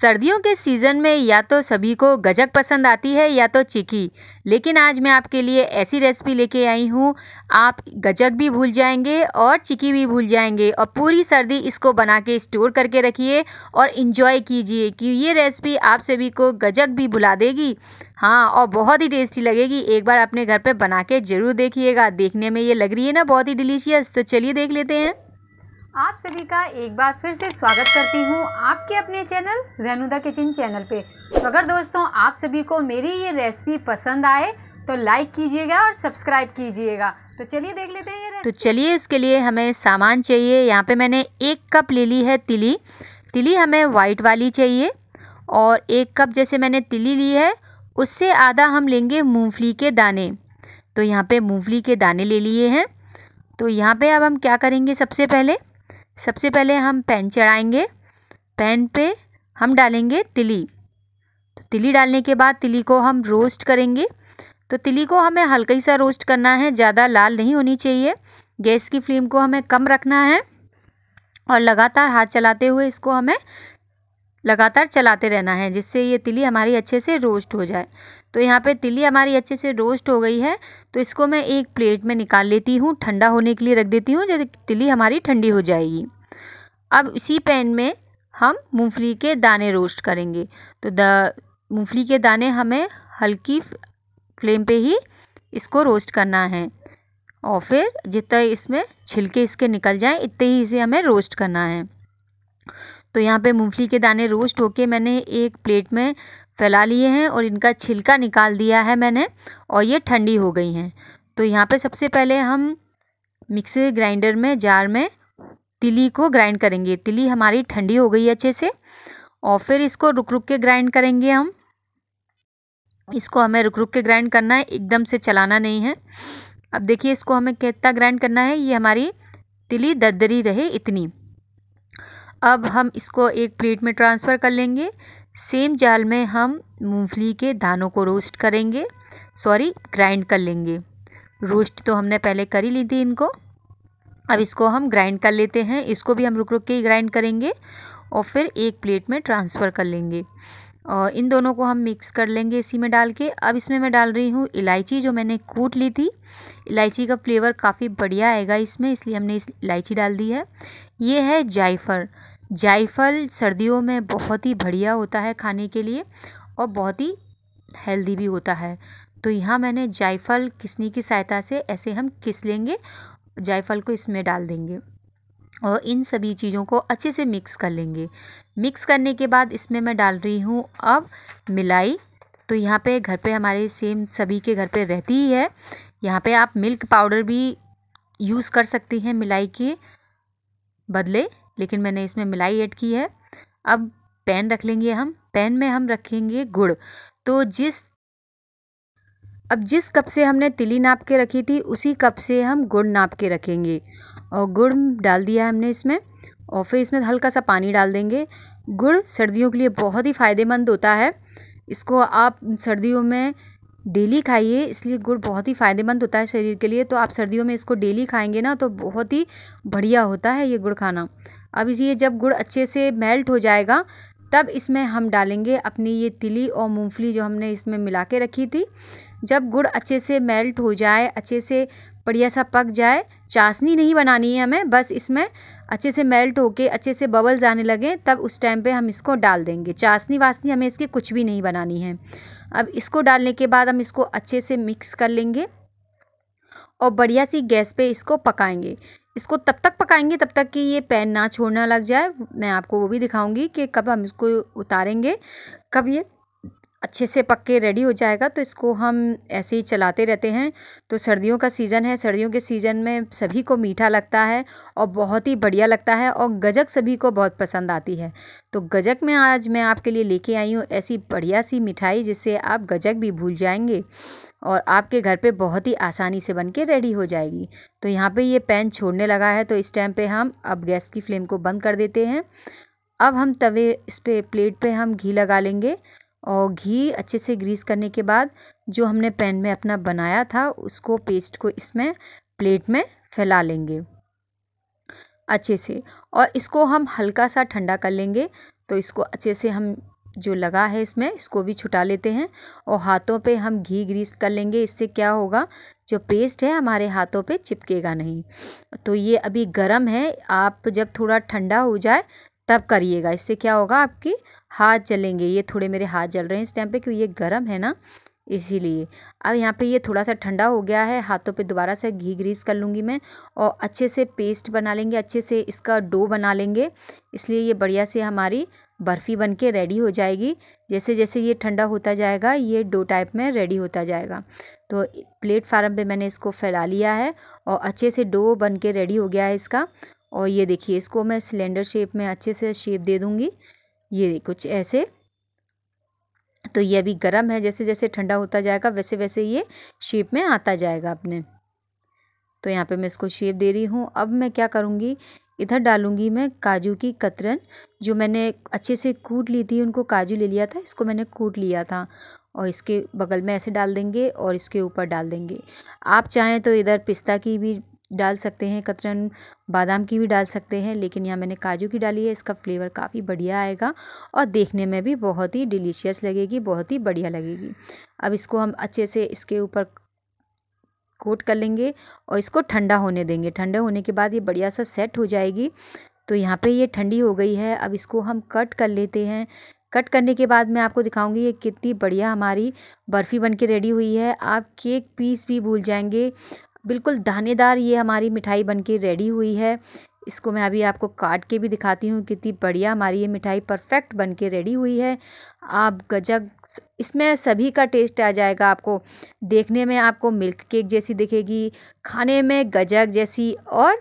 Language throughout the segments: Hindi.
सर्दियों के सीज़न में या तो सभी को गजक पसंद आती है या तो चिकी लेकिन आज मैं आपके लिए ऐसी रेसिपी लेके आई हूँ आप गजक भी भूल जाएंगे और चिकी भी भूल जाएंगे और पूरी सर्दी इसको बना के स्टोर करके रखिए और इन्जॉय कीजिए कि ये रेसिपी आप सभी को गजक भी भुला देगी हाँ और बहुत ही टेस्टी लगेगी एक बार अपने घर पर बना के ज़रूर देखिएगा देखने में ये लग रही है ना बहुत ही डिलीशियस तो चलिए देख लेते हैं आप सभी का एक बार फिर से स्वागत करती हूँ आपके अपने चैनल रेनुदा किचन चैनल पे तो अगर दोस्तों आप सभी को मेरी ये रेसिपी पसंद आए तो लाइक कीजिएगा और सब्सक्राइब कीजिएगा तो चलिए देख लेते हैं ये तो चलिए इसके लिए हमें सामान चाहिए यहाँ पे मैंने एक कप ले ली है तिली तिली हमें वाइट वाली चाहिए और एक कप जैसे मैंने तिली ली है उससे आधा हम लेंगे मूँगफली के दाने तो यहाँ पर मूँगफली के दाने ले लिए हैं तो यहाँ पर अब हम क्या करेंगे सबसे पहले सबसे पहले हम पैन चढ़ाएंगे पैन पे हम डालेंगे तिली तो तिली डालने के बाद तिली को हम रोस्ट करेंगे तो तिली को हमें हल्का ही सा रोस्ट करना है ज़्यादा लाल नहीं होनी चाहिए गैस की फ्लेम को हमें कम रखना है और लगातार हाथ चलाते हुए इसको हमें लगातार चलाते रहना है जिससे ये तिली हमारी अच्छे से रोस्ट हो जाए तो यहाँ पे तिली हमारी अच्छे से रोस्ट हो गई है तो इसको मैं एक प्लेट में निकाल लेती हूँ ठंडा होने के लिए रख देती हूँ जैसे तिली हमारी ठंडी हो जाएगी अब इसी पैन में हम मूंगफली के दाने रोस्ट करेंगे तो द मूँगफली के दाने हमें हल्की फ्लेम पे ही इसको रोस्ट करना है और फिर जितना इसमें छिलके इसके निकल जाए इतने ही इसे हमें रोस्ट करना है तो यहाँ पे मूँगफली के दाने रोस्ट होके मैंने एक प्लेट में फैला लिए हैं और इनका छिलका निकाल दिया है मैंने और ये ठंडी हो गई हैं तो यहाँ पे सबसे पहले हम मिक्सर ग्राइंडर में जार में तिली को ग्राइंड करेंगे तिली हमारी ठंडी हो गई अच्छे से और फिर इसको रुक रुक के ग्राइंड करेंगे हम इसको हमें रुक रुक के ग्राइंड करना है एकदम से चलाना नहीं है अब देखिए इसको हमें कितना ग्राइंड करना है ये हमारी तिली ददरी रहे इतनी अब हम इसको एक प्लेट में ट्रांसफ़र कर लेंगे सेम जाल में हम मूंगफली के दानों को रोस्ट करेंगे सॉरी ग्राइंड कर लेंगे रोस्ट तो हमने पहले कर ही ली थी इनको अब इसको हम ग्राइंड कर लेते हैं इसको भी हम रुक रुक के ही ग्राइंड करेंगे और फिर एक प्लेट में ट्रांसफ़र कर लेंगे और इन दोनों को हम मिक्स कर लेंगे इसी में डाल के अब इसमें मैं डाल रही हूँ इलायची जो मैंने कूट ली थी इलायची का फ्लेवर काफ़ी बढ़िया आएगा इसमें इसलिए हमने इस इलायची डाल दी है ये है जायफर जायफल सर्दियों में बहुत ही बढ़िया होता है खाने के लिए और बहुत ही हेल्दी भी होता है तो यहाँ मैंने जायफल किसनी की सहायता से ऐसे हम किस लेंगे जायफल को इसमें डाल देंगे और इन सभी चीज़ों को अच्छे से मिक्स कर लेंगे मिक्स करने के बाद इसमें मैं डाल रही हूँ अब मिलाई तो यहाँ पे घर पे हमारे सेम सभी के घर पे रहती ही है यहाँ पे आप मिल्क पाउडर भी यूज़ कर सकती हैं मिलाई के बदले लेकिन मैंने इसमें मिलाई ऐड की है अब पैन रख लेंगे हम पैन में हम रखेंगे गुड़ तो जिस अब जिस कप से हमने तिली नाप के रखी थी उसी कप से हम गुड़ नाप के रखेंगे और गुड़ डाल दिया हमने इसमें और फिर इसमें हल्का सा पानी डाल देंगे गुड़ सर्दियों के लिए बहुत ही फ़ायदेमंद होता है इसको आप सर्दियों में डेली खाइए इसलिए गुड़ बहुत ही फ़ायदेमंद होता है शरीर के लिए तो आप सर्दियों में इसको डेली खाएंगे ना तो बहुत ही बढ़िया होता है ये गुड़ खाना अब ये जब गुड़ अच्छे से मेल्ट हो जाएगा तब इसमें हम डालेंगे अपनी ये तिली और मूंगफली जो हमने इसमें मिला के रखी थी जब गुड़ अच्छे से मेल्ट हो जाए अच्छे से बढ़िया सा पक जाए चाशनी नहीं बनानी है हमें बस इसमें अच्छे से मेल्ट होके अच्छे से बबल्स आने लगे तब उस टाइम पे हम इसको डाल देंगे चाशनी वासनी हमें इसके कुछ भी नहीं बनानी है अब इसको डालने के बाद हम इसको अच्छे से मिक्स कर लेंगे और बढ़िया सी गैस पे इसको पकाएंगे इसको तब तक पकाएंगे तब तक कि ये पैन ना छोड़ना लग जाए मैं आपको वो भी दिखाऊंगी कि कब हम इसको उतारेंगे कब ये अच्छे से पक के रेडी हो जाएगा तो इसको हम ऐसे ही चलाते रहते हैं तो सर्दियों का सीज़न है सर्दियों के सीज़न में सभी को मीठा लगता है और बहुत ही बढ़िया लगता है और गजक सभी को बहुत पसंद आती है तो गजक में आज मैं आपके लिए लेके आई हूँ ऐसी बढ़िया सी मिठाई जिससे आप गजक भी भूल जाएंगे और आपके घर पे बहुत ही आसानी से बन के रेडी हो जाएगी तो यहाँ पे ये पैन छोड़ने लगा है तो इस टाइम पे हम अब गैस की फ्लेम को बंद कर देते हैं अब हम तवे इस पर प्लेट पे हम घी लगा लेंगे और घी अच्छे से ग्रीस करने के बाद जो हमने पैन में अपना बनाया था उसको पेस्ट को इसमें प्लेट में फैला लेंगे अच्छे से और इसको हम हल्का सा ठंडा कर लेंगे तो इसको अच्छे से हम जो लगा है इसमें इसको भी छुटा लेते हैं और हाथों पे हम घी ग्रीस कर लेंगे इससे क्या होगा जो पेस्ट है हमारे हाथों पे चिपकेगा नहीं तो ये अभी गर्म है आप जब थोड़ा ठंडा हो जाए तब करिएगा इससे क्या होगा आपके हाथ जलेंगे ये थोड़े मेरे हाथ जल रहे हैं इस टाइम पर क्योंकि ये गर्म है ना इसीलिए अब यहाँ पे ये थोड़ा सा ठंडा हो गया है हाथों पे दोबारा से घी ग्रीस कर लूँगी मैं और अच्छे से पेस्ट बना लेंगे अच्छे से इसका डो बना लेंगे इसलिए ये बढ़िया से हमारी बर्फ़ी बन के रेडी हो जाएगी जैसे जैसे ये ठंडा होता जाएगा ये डो टाइप में रेडी होता जाएगा तो प्लेटफार्म पे मैंने इसको फैला लिया है और अच्छे से डो बन के रेडी हो गया है इसका और ये देखिए इसको मैं सिलेंडर शेप में अच्छे से शेप दे दूँगी ये कुछ ऐसे तो ये अभी गर्म है जैसे जैसे ठंडा होता जाएगा वैसे वैसे ये शेप में आता जाएगा अपने तो यहाँ पे मैं इसको शेप दे रही हूँ अब मैं क्या करूँगी इधर डालूँगी मैं काजू की कतरन जो मैंने अच्छे से कूट ली थी उनको काजू ले लिया था इसको मैंने कूट लिया था और इसके बगल में ऐसे डाल देंगे और इसके ऊपर डाल देंगे आप चाहें तो इधर पिस्ता की भी डाल सकते हैं कतरन बादाम की भी डाल सकते हैं लेकिन यहाँ मैंने काजू की डाली है इसका फ्लेवर काफ़ी बढ़िया आएगा और देखने में भी बहुत ही डिलीशियस लगेगी बहुत ही बढ़िया लगेगी अब इसको हम अच्छे से इसके ऊपर कोट कर लेंगे और इसको ठंडा होने देंगे ठंडे होने के बाद ये बढ़िया सा सेट हो जाएगी तो यहाँ पे ये ठंडी हो गई है अब इसको हम कट कर लेते हैं कट करने के बाद मैं आपको दिखाऊंगी ये कितनी बढ़िया हमारी बर्फ़ी बन के रेडी हुई है आप केक पीस भी भूल जाएंगे बिल्कुल दानेदार ये हमारी मिठाई बन के रेडी हुई है इसको मैं अभी आपको काट के भी दिखाती हूँ कितनी बढ़िया हमारी ये मिठाई परफेक्ट बन के रेडी हुई है आप गजक इसमें सभी का टेस्ट आ जाएगा आपको देखने में आपको मिल्क केक जैसी दिखेगी खाने में गजक जैसी और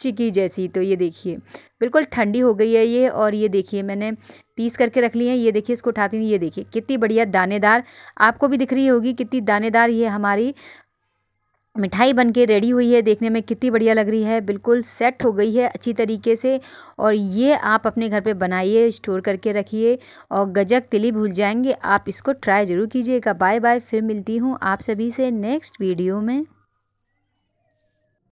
चिकी जैसी तो ये देखिए बिल्कुल ठंडी हो गई है ये और ये देखिए मैंने पीस करके रख ली है ये देखिए इसको उठाती हूँ ये देखिए कितनी बढ़िया दानेदार आपको भी दिख रही होगी कितनी दानेदार ये हमारी मिठाई बनके रेडी हुई है देखने में कितनी बढ़िया लग रही है बिल्कुल सेट हो गई है अच्छी तरीके से और ये आप अपने घर पे बनाइए स्टोर करके रखिए और गजक तिली भूल जाएंगे आप इसको ट्राई ज़रूर कीजिएगा बाय बाय फिर मिलती हूँ आप सभी से नेक्स्ट वीडियो में